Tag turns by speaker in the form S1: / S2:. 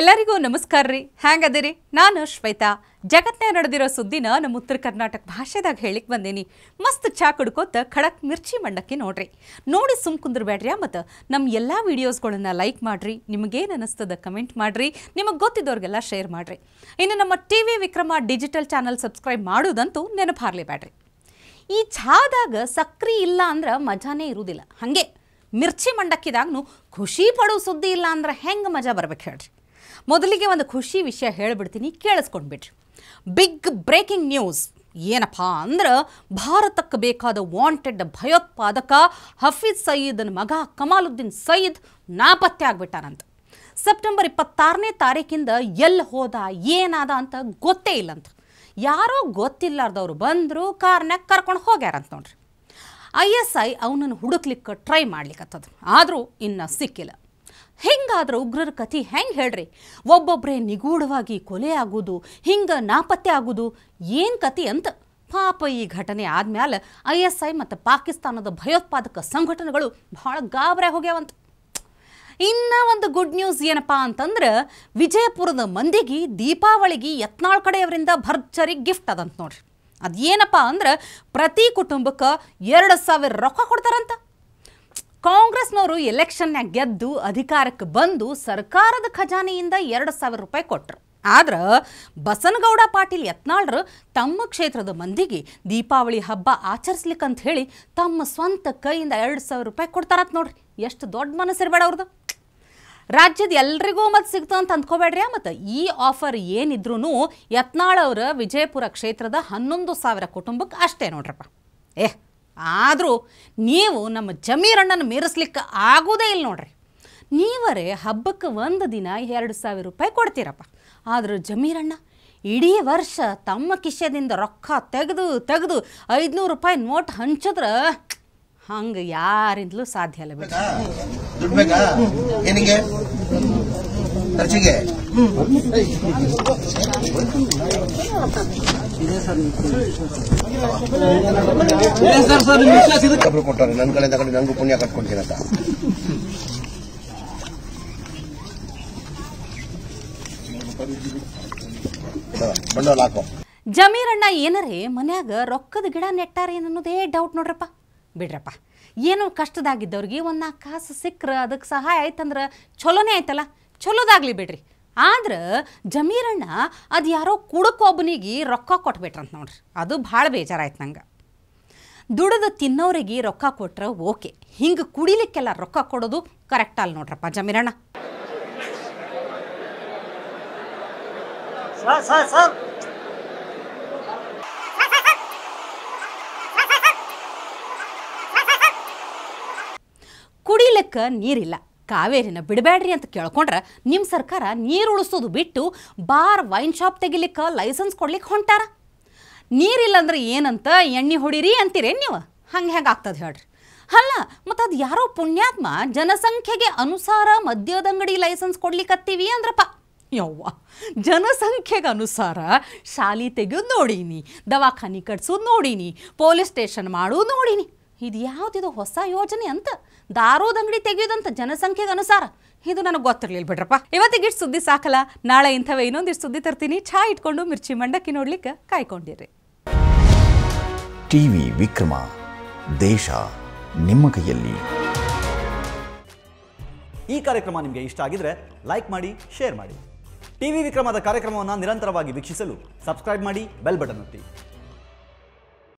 S1: ಎಲ್ಲರಿಗೂ ನಮಸ್ಕಾರ ರೀ ಹ್ಯಾಂಗದಿರಿ ನಾನು ಶ್ವೇತಾ ಜಗತ್ನೇ ನಡೆದಿರೋ ಸುದ್ದಿನ ನಮ್ಮ ಉತ್ತರ ಕರ್ನಾಟಕ ಭಾಷೆದಾಗ ಹೇಳಿಕ್ ಬಂದೇನಿ ಮಸ್ತ್ ಚಾ ಕುಡ್ಕೋತ ಖಡಕ್ ಮಿರ್ಚಿ ಮಂಡಕ್ಕಿ ನೋಡ್ರಿ ನೋಡಿ ಸುಮ್ ಬೇಡ್ರಿ ಮತ್ತು ನಮ್ಮ ಎಲ್ಲ ವೀಡಿಯೋಸ್ಗಳನ್ನು ಲೈಕ್ ಮಾಡ್ರಿ ನಿಮಗೇನು ಅನ್ನಿಸ್ತದ ಕಮೆಂಟ್ ಮಾಡ್ರಿ ನಿಮಗೆ ಗೊತ್ತಿದ್ದವ್ರಿಗೆಲ್ಲ ಶೇರ್ ಮಾಡ್ರಿ ಇನ್ನು ನಮ್ಮ T V Vikrama digital channel subscribe ಮಾಡೋದಂತೂ ನೆನಪು ಹಾರಲಿ ಬ್ಯಾಡ್ರಿ ಈ ಛಾದಾಗ ಸಕ್ರಿ ಇಲ್ಲ ಅಂದ್ರೆ ಮಜಾನೇ ಇರುವುದಿಲ್ಲ ಹಾಗೆ ಮಿರ್ಚಿ ಮಂಡಕ್ಕಿದಾಗ್ನು ಖುಷಿ ಪಡೋ ಸುದ್ದಿ ಇಲ್ಲ ಅಂದ್ರೆ ಹೆಂಗೆ ಮಜಾ ಬರ್ಬೇಕು ಹೇಳ್ರಿ ಮೊದಲಿಗೆ ಒಂದು ಖುಷಿ ವಿಷಯ ಹೇಳಿಬಿಡ್ತೀನಿ ಕೇಳಿಸ್ಕೊಂಡ್ಬಿಟ್ರಿ ಬಿಗ್ ಬ್ರೇಕಿಂಗ್ ನ್ಯೂಸ್ ಏನಪ್ಪಾ ಅಂದ್ರೆ ಭಾರತಕ್ಕೆ ಬೇಕಾದ ವಾಂಟೆಡ್ ಭಯೋತ್ಪಾದಕ ಹಫೀಜ್ ಸಯೀದ್ನ ಮಗ ಕಮಾಲುದ್ದೀನ್ ಸಯೀದ್ ನಾಪತ್ತೆ ಆಗ್ಬಿಟ್ಟಾನಂತ ಸೆಪ್ಟೆಂಬರ್ ಇಪ್ಪತ್ತಾರನೇ ತಾರೀಕಿಂದ ಎಲ್ಲಿ ಹೋದ ಏನಾದ ಅಂತ ಗೊತ್ತೇ ಇಲ್ಲಂತ ಯಾರೋ ಗೊತ್ತಿಲ್ಲಾರ್ದವ್ರು ಬಂದರು ಕಾರ್ನಾಗ ಕರ್ಕೊಂಡು ಹೋಗ್ಯಾರಂತ ನೋಡ್ರಿ ಐ ಎಸ್ ಐ ಅವನನ್ನು ಹುಡುಕ್ಲಿಕ್ಕೆ ಟ್ರೈ ಮಾಡ್ಲಿಕ್ಕೆ ಆದರೂ ಇನ್ನೂ ಸಿಕ್ಕಿಲ್ಲ ಹೆಂಗಾದ್ರೆ ಉಗ್ರರ ಕಥೆ ಹೆಂಗೆ ಹೇಳ್ರಿ ಒಬ್ಬೊಬ್ಬರೇ ನಿಗೂಢವಾಗಿ ಕೊಲೆ ಆಗೋದು ಹಿಂಗೆ ನಾಪತ್ತೆ ಆಗೋದು ಏನು ಕತೆ ಅಂತ ಪಾಪ ಈ ಘಟನೆ ಆದ್ಮೇಲೆ ಐ ಎಸ್ ಐ ಮತ್ತು ಪಾಕಿಸ್ತಾನದ ಭಯೋತ್ಪಾದಕ ಸಂಘಟನೆಗಳು ಭಾಳ ಗಾಬರೆ ಹೋಗ್ಯಾವಂತ ಇನ್ನ ಒಂದು ಗುಡ್ ನ್ಯೂಸ್ ಏನಪ್ಪಾ ಅಂತಂದ್ರೆ ವಿಜಯಪುರದ ಮಂದಿಗೆ ದೀಪಾವಳಿಗೆ ಯತ್ನಾಳ್ ಕಡೆಯವರಿಂದ ಭರ್ಜರಿ ಗಿಫ್ಟ್ ಅದಂತ ನೋಡ್ರಿ ಅದೇನಪ್ಪ ಅಂದ್ರೆ ಪ್ರತಿ ಕುಟುಂಬಕ್ಕೆ ಎರಡು ಸಾವಿರ ರೊಕ್ಕ ಕೊಡ್ತಾರಂತ ಕಾಂಗ್ರೆಸ್ನವರು ಎಲೆಕ್ಷನ್ನಾಗ ಗೆದ್ದು ಅಧಿಕಾರಕ್ಕೆ ಬಂದು ಸರ್ಕಾರದ ಖಜಾನೆಯಿಂದ ಎರಡು ಸಾವಿರ ರೂಪಾಯಿ ಕೊಟ್ಟರು ಆದ್ರೆ ಬಸನಗೌಡ ಪಾಟೀಲ್ ಯತ್ನಾಳ್ರು ತಮ್ಮ ಕ್ಷೇತ್ರದ ಮಂದಿಗೆ ದೀಪಾವಳಿ ಹಬ್ಬ ಅಂತ ಹೇಳಿ ತಮ್ಮ ಸ್ವಂತ ಕೈಯಿಂದ ಎರಡು ಸಾವಿರ ರೂಪಾಯಿ ಕೊಡ್ತಾರತ್ ನೋಡ್ರಿ ಎಷ್ಟು ದೊಡ್ಡ ಇರಬೇಡ ಅವ್ರದ್ದು ರಾಜ್ಯದ ಎಲ್ರಿಗೂ ಮತ್ತು ಸಿಗ್ತು ಅಂತ ಅಂದ್ಕೋಬೇಡ್ರಿ ಮತ್ತು ಈ ಆಫರ್ ಏನಿದ್ರೂ ಯತ್ನಾಳ್ ಅವರ ವಿಜಯಪುರ ಕ್ಷೇತ್ರದ ಹನ್ನೊಂದು ಸಾವಿರ ಕುಟುಂಬಕ್ಕೆ ಅಷ್ಟೇ ನೋಡ್ರಪ್ಪ ಏ ಆದರೂ ನೀವು ನಮ್ಮ ಜಮೀರಣ್ಣನ ಮೀರಿಸ್ಲಿಕ್ಕೆ ಆಗೋದೇ ಇಲ್ಲ ನೋಡ್ರಿ ನೀವರೇ ಹಬ್ಬಕ್ಕೆ ಒಂದು ದಿನ ಎರಡು ಸಾವಿರ ರೂಪಾಯಿ ಕೊಡ್ತೀರಪ್ಪ ಆದರೂ ಜಮೀರಣ್ಣ ಇಡೀ ವರ್ಷ ತಮ್ಮ ಕಿಶ್ಯದಿಂದ ರೊಕ್ಕ ತೆಗೆದು ತೆಗೆದು ಐದುನೂರು ರೂಪಾಯಿ ನೋಟ್ ಹಂಚಿದ್ರೆ ಹಂಗೆ ಯಾರಿಂದಲೂ ಸಾಧ್ಯ ಅಲ್ಲ ಬೇಡ ಖರ್ಚಿಗೆ ಕಬ್ರು ಕೊಟ್ಟವ್ರೆ ನನ್ನ ಕಡೆ ತಗೊಂಡು ನಂಗೂ ಪುಣ್ಯ ಕಟ್ಕೊಂತೀನಂತ ಬಂಡವಾಳ ಹಾಕೋ ಜಮೀರಣ್ಣ ಏನರೇ ಮನ್ಯಾಗ ರೊಕ್ಕದ ಗಿಡ ನೆಟ್ಟಾರೆ ಅನ್ನೋದೇ ಡೌಟ್ ನೋಡ್ರಪ್ಪ ಬಿಡ್ರಪ್ಪ ಏನೋ ಕಷ್ಟದಾಗಿದ್ದವ್ರಿಗೆ ಒಂದ್ ನಾಲ್ಕು ಕಾಸು ಸಿಕ್ಕ ಅದಕ್ಕೆ ಸಹಾಯ ಆಯ್ತಂದ್ರೆ ಚಲೋನೇ ಆಯ್ತಲ್ಲ ಚಲೋದಾಗ್ಲಿ ಬಿಡ್ರಿ ಆದ್ರೆ ಜಮೀರಣ್ಣ ಅದು ಯಾರೋ ಕುಡುಕೊಬ್ಬನಿಗೆ ರೊಕ್ಕ ಕೊಟ್ಬಿಟ್ರಂತ ನೋಡ್ರಿ ಅದು ಭಾಳ ಬೇಜಾರಾಯ್ತು ನಂಗೆ ದುಡಿದು ತಿನ್ನೋರಿಗೆ ರೊಕ್ಕ ಕೊಟ್ರೆ ಓಕೆ ಹಿಂಗೆ ಕುಡಿಲಿಕ್ಕೆಲ್ಲ ರೊಕ್ಕ ಕೊಡೋದು ಕರೆಕ್ಟ್ ಅಲ್ಲ ನೋಡ್ರಪ್ಪ ಜಮೀರಣ್ಣ ಕುಡಿಲಿಕ್ಕೆ ನೀರಿಲ್ಲ ಕಾವೇರಿನ ಬಿಡಬೇಡ್ರಿ ಅಂತ ಕೇಳ್ಕೊಂಡ್ರೆ ನಿಮ್ಮ ಸರ್ಕಾರ ನೀರು ಉಳಿಸೋದು ಬಿಟ್ಟು ಬಾರ್ ವೈನ್ ಶಾಪ್ ತೆಗಿಲಿಕ್ಕೆ ಲೈಸೆನ್ಸ್ ಕೊಡ್ಲಿಕ್ಕೆ ಹೊಂಟಾರ ನೀರಿಲ್ಲಂದ್ರೆ ಏನಂತ ಎಣ್ಣೆ ಹೊಡೀರಿ ಅಂತೀರೇನು ನೀವು ಹಂಗೆ ಹೆಂಗೆ ಆಗ್ತದೆ ಹೇಳ್ರಿ ಅಲ್ಲ ಮತ್ತು ಅದು ಯಾರೋ ಪುಣ್ಯಾತ್ಮ ಜನಸಂಖ್ಯೆಗೆ ಅನುಸಾರ ಅಂಗಡಿ ಲೈಸೆನ್ಸ್ ಕೊಡ್ಲಿಕ್ಕತ್ತೀವಿ ಅಂದ್ರಪ್ಪ ಯವ್ವ ಜನಸಂಖ್ಯೆಗೆ ಅನುಸಾರ ಶಾಲಿ ತೆಗೆಯೋದು ನೋಡೀನಿ ದವಾಖಾನೆ ಕಟ್ಸೋದು ನೋಡೀನಿ ಪೊಲೀಸ್ ಸ್ಟೇಷನ್ ಮಾಡೋದು ನೋಡೀನಿ ಇದು ಯಾವುದಿದು ಹೊಸ ಯೋಜನೆ ಅಂತ ದಾರೋದ ಅಂಗಡಿ ತೆಗೆಯೋದಂತ ಜನಸಂಖ್ಯೆಗೆ ಅನುಸಾರ ಇದು ನನಗೆ ಗೊತ್ತಿರಲಿಲ್ಲ ಬಿಡ್ರಪ್ಪ ಇವತ್ತಿಗೆ ಇಷ್ಟು ಸುದ್ದಿ ಸಾಕಲ್ಲ ನಾಳೆ ಇಂಥವೇ ಇನ್ನೊಂದಿಷ್ಟು ಸುದ್ದಿ ತರ್ತೀನಿ ಛಾಯ್ ಇಟ್ಕೊಂಡು ಮಿರ್ಚಿ ಮಂಡಕ್ಕಿ ನೋಡ್ಲಿಕ್ಕೆ ಕಾಯ್ಕೊಂಡಿರಿ ಟಿವಿ ವಿಕ್ರಮ ದೇಶ ನಿಮ್ಮ ಕೈಯಲ್ಲಿ ಈ ಕಾರ್ಯಕ್ರಮ ನಿಮಗೆ ಇಷ್ಟ ಆಗಿದ್ರೆ ಲೈಕ್ ಮಾಡಿ ಶೇರ್ ಮಾಡಿ ಟಿವಿ ವಿಕ್ರಮದ ಕಾರ್ಯಕ್ರಮವನ್ನು ನಿರಂತರವಾಗಿ ವೀಕ್ಷಿಸಲು ಸಬ್ಸ್ಕ್ರೈಬ್ ಮಾಡಿ ಬೆಲ್ ಬಟನ್ ಒತ್ತಿ